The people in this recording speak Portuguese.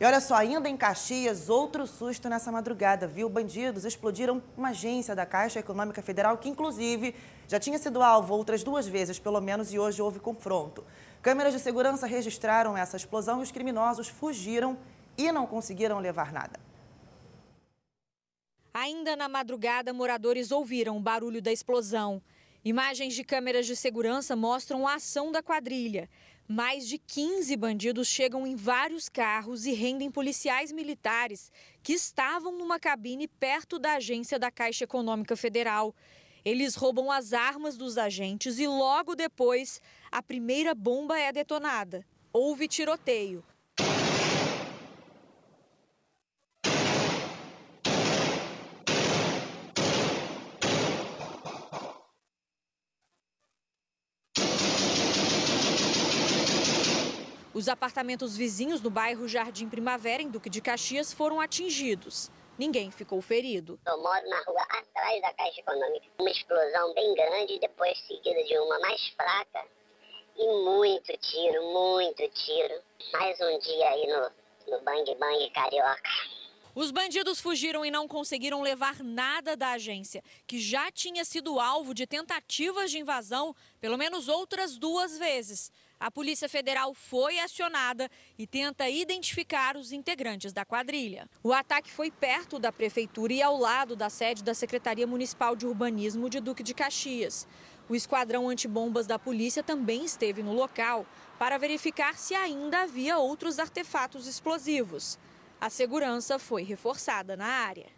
E olha só, ainda em Caxias, outro susto nessa madrugada, viu? Bandidos explodiram uma agência da Caixa Econômica Federal, que inclusive já tinha sido alvo outras duas vezes, pelo menos, e hoje houve confronto. Câmeras de segurança registraram essa explosão e os criminosos fugiram e não conseguiram levar nada. Ainda na madrugada, moradores ouviram o barulho da explosão. Imagens de câmeras de segurança mostram a ação da quadrilha. Mais de 15 bandidos chegam em vários carros e rendem policiais militares que estavam numa cabine perto da agência da Caixa Econômica Federal. Eles roubam as armas dos agentes e logo depois a primeira bomba é detonada. Houve tiroteio. Os apartamentos vizinhos do bairro Jardim Primavera, em Duque de Caxias, foram atingidos. Ninguém ficou ferido. Eu moro na rua atrás da Caixa Econômica. Uma explosão bem grande, depois seguida de uma mais fraca. E muito tiro, muito tiro. Mais um dia aí no, no Bang Bang Carioca. Os bandidos fugiram e não conseguiram levar nada da agência, que já tinha sido alvo de tentativas de invasão pelo menos outras duas vezes. A Polícia Federal foi acionada e tenta identificar os integrantes da quadrilha. O ataque foi perto da prefeitura e ao lado da sede da Secretaria Municipal de Urbanismo de Duque de Caxias. O esquadrão antibombas da polícia também esteve no local para verificar se ainda havia outros artefatos explosivos. A segurança foi reforçada na área.